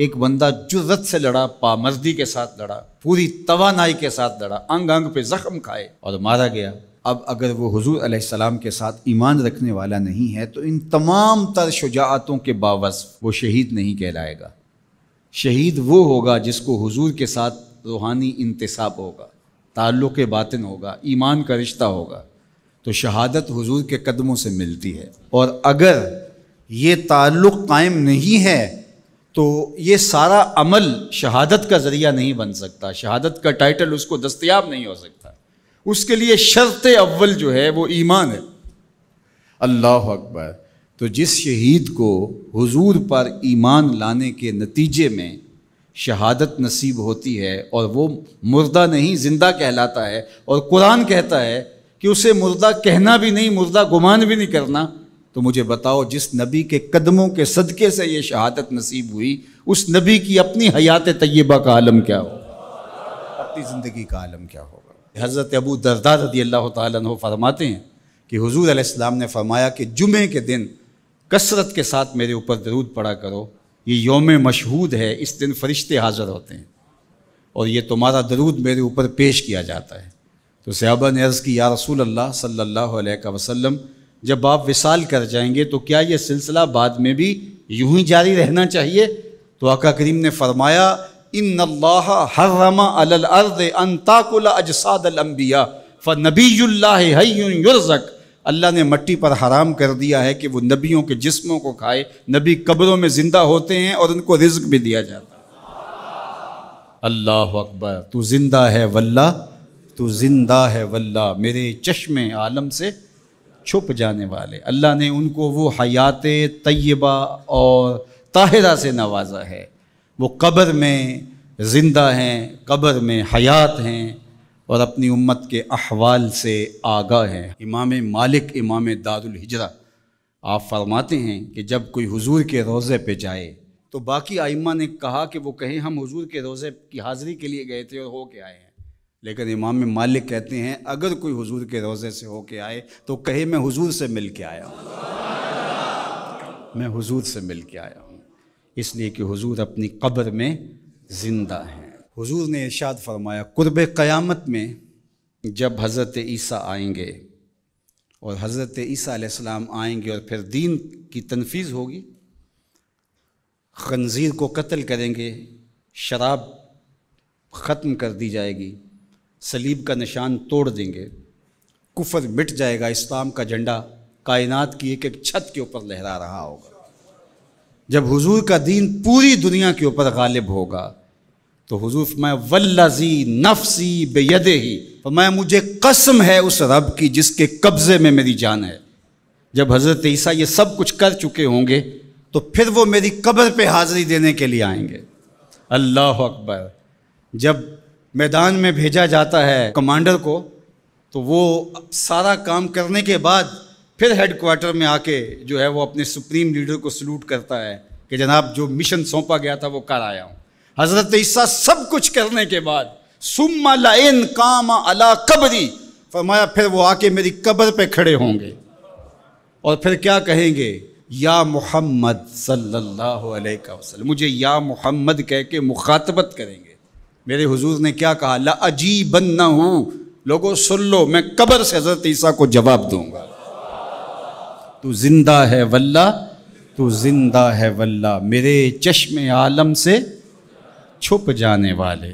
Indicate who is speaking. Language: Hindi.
Speaker 1: एक बंदा जुर्रत से लड़ा पामर्दी के साथ लड़ा पूरी तवानाई के साथ लड़ा अंग अंग पे जख्म खाए और मारा गया अब अगर वो हजूर अलैहिस्सलाम के साथ ईमान रखने वाला नहीं है तो इन तमाम तर शुजातों के बावस वो शहीद नहीं कहलाएगा शहीद वो होगा जिसको हुजूर के साथ रूहानी इंतसाब होगा ताल्लुक़ बातिन होगा ईमान का रिश्ता होगा तो शहादत हुजूर के कदमों से मिलती है और अगर ये ताल्लुक़ कायम नहीं है तो ये सारा अमल शहादत का ज़रिया नहीं बन सकता शहादत का टाइटल उसको दस्तियाब नहीं हो सकता उसके लिए शर्त अव्वल जो है वो ईमान है अल्लाह अकबर तो जिस शहीद को हुजूर पर ईमान लाने के नतीजे में शहादत नसीब होती है और वो मुर्दा नहीं ज़िंदा कहलाता है और कुरान कहता है कि उसे मुर्दा कहना भी नहीं मुर्दा गुमान भी नहीं करना तो मुझे बताओ जिस नबी के कदमों के सदके से ये शहादत नसीब हुई उस नबी की अपनी हयात तय्यबा का आलम क्या होगा अपनी ज़िंदगी का आलम क्या होगा हज़रत अबू दरदा रदी अल्लाह तु फरमाते हैं कि हजूर अलैहिस्सलाम ने फरमाया कि जुमे के दिन कसरत के साथ मेरे ऊपर दरूद पड़ा करो ये योम मशहूद है इस दिन फरिश्ते हाज़िर होते हैं और ये तुम्हारा दरूद मेरे ऊपर पेश किया जाता है तो सहाबा ने अर्ज़ की या रसूल अल्लाह सल्लल्लाहु अलैहि वसल्लम जब आप विशाल कर जाएंगे तो क्या यह सिलसिला बाद में भी यूं ही जारी रहना चाहिए तो आका करीम ने फरमाया इन अल्लाह रमा अलल अर्द अंताकुल अजसाद अलम्बिया फ़ नबीजुल्लाजक अल्लाह ने मट्टी पर हराम कर दिया है कि वो नबियों के जिस्मों को खाए नबी कब्रों में ज़िंदा होते हैं और उनको रिज्क भी दिया जाता है अल्लाह अकबर तू ज़िंदा है वल्ला तू ज़िंदा है वल्ला मेरे चश्मे आलम से छुप जाने वाले अल्लाह ने उनको वो हयात तय्यबा और ताहिरा से नवाजा है वो कब्र में ज़िंदा हैं कब्र में हयात हैं और अपनी उम्मत के अहवाल से आगा हैं इमाम मालिक इमाम हिजरा आप फरमाते हैं कि जब कोई हुजूर के रोज़े पे जाए तो बाकी आइमा ने कहा कि वो कहें हम हुजूर के रोज़े की हाज़िरी के लिए गए थे और हो के आए हैं लेकिन इमाम मालिक कहते हैं अगर कोई हुजूर के रोज़े से होके आए तो कहे मैं हुजूर से मिल के आया हूँ मैं हुजूर से मिल के आया हूँ इसलिए कि हुजूर अपनी कब्र में ज़िंदा हैं हुजूर ने इरशाद फरमाया कुर्ब क़यामत में जब हज़रत ईसा आएंगे और हज़रत ईसा आसमाम आएंगे और फिर दीन की तनफीज़ होगी खनज़ीर को कत्ल करेंगे शराब ख़त्म कर दी जाएगी सलीब का निशान तोड़ देंगे कुफर मिट जाएगा इस्लाम का झंडा कायनात की एक एक छत के ऊपर लहरा रहा होगा जब हुजूर का दीन पूरी दुनिया के ऊपर गालिब होगा तो हुजूर मैं वल्लजी नफसी बेयदे ही मैं मुझे कसम है उस रब की जिसके कब्ज़े में मेरी जान है जब हज़रत ईसा ये सब कुछ कर चुके होंगे तो फिर वो मेरी कब्र पे हाज़िरी देने के लिए आएंगे अल्लाह अकबर जब मैदान में भेजा जाता है कमांडर को तो वो सारा काम करने के बाद फिर हेडक्वार्टर में आके जो है वो अपने सुप्रीम लीडर को सल्यूट करता है कि जनाब जो मिशन सौंपा गया था वो कर आया हूँ हज़रत ईसा सब कुछ करने के बाद सुम्मा लाइन काम अला कबरी फरमाया फिर वो आके मेरी कब्र पे खड़े होंगे और फिर क्या कहेंगे या मोहम्मद सल्लल्लाहु अलैहि वसल्लम मुझे या मोहम्मद कह के मुखातबत करेंगे मेरे हुजूर ने क्या कहा ला बन न हूं लोगों सुन लो मैं कबर से हजरत ईसा को जवाब दूंगा तू जिंदा है वल्ला तू जिंदा है वल्ला मेरे चश्म आलम से छुप जाने वाले